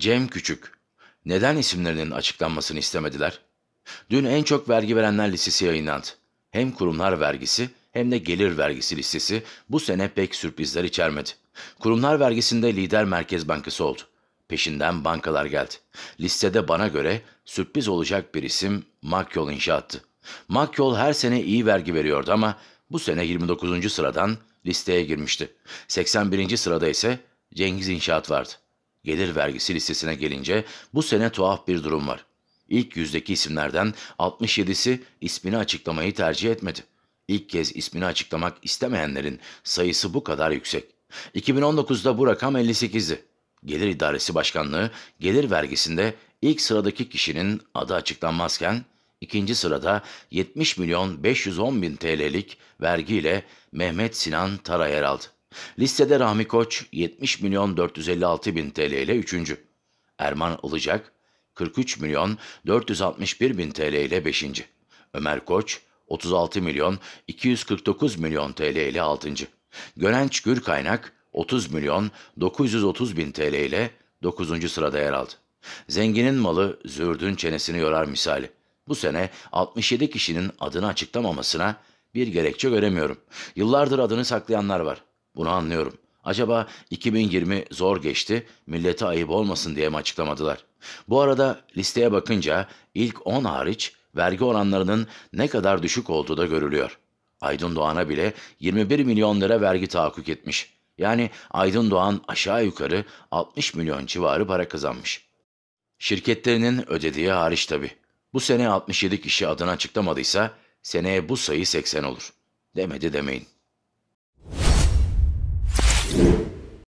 Cem Küçük. Neden isimlerinin açıklanmasını istemediler? Dün en çok vergi verenler listesi yayınlandı. Hem kurumlar vergisi hem de gelir vergisi listesi bu sene pek sürprizler içermedi. Kurumlar vergisinde lider Merkez Bankası oldu. Peşinden bankalar geldi. Listede bana göre sürpriz olacak bir isim Makyol İnşaat'tı. Makyol her sene iyi vergi veriyordu ama bu sene 29. sıradan listeye girmişti. 81. sırada ise Cengiz İnşaat vardı. Gelir vergisi listesine gelince bu sene tuhaf bir durum var. İlk yüzdeki isimlerden 67'si ismini açıklamayı tercih etmedi. İlk kez ismini açıklamak istemeyenlerin sayısı bu kadar yüksek. 2019'da bu rakam 58'di. Gelir İdaresi Başkanlığı gelir vergisinde ilk sıradaki kişinin adı açıklanmazken ikinci sırada 70 milyon 510 bin TL'lik vergiyle Mehmet Sinan Tara yer aldı. Listede Rahmi Koç 70 milyon 456 bin TL ile 3. Erman Ilıcak 43 milyon 461 bin TL ile 5. Ömer Koç 36 milyon 249 milyon TL ile 6. Gönenç Gürkaynak 30 milyon 930 bin TL ile 9. sırada yer aldı. Zenginin malı zürdün çenesini yorar misali. Bu sene 67 kişinin adını açıklamamasına bir gerekçe göremiyorum. Yıllardır adını saklayanlar var. Bunu anlıyorum. Acaba 2020 zor geçti, millete ayıp olmasın diye mi açıklamadılar? Bu arada listeye bakınca ilk 10 hariç vergi oranlarının ne kadar düşük olduğu da görülüyor. Aydın Doğan'a bile 21 milyon lira vergi tahakkuk etmiş. Yani Aydın Doğan aşağı yukarı 60 milyon civarı para kazanmış. Şirketlerinin ödediği hariç tabi. Bu sene 67 kişi adını açıklamadıysa seneye bu sayı 80 olur. Demedi demeyin.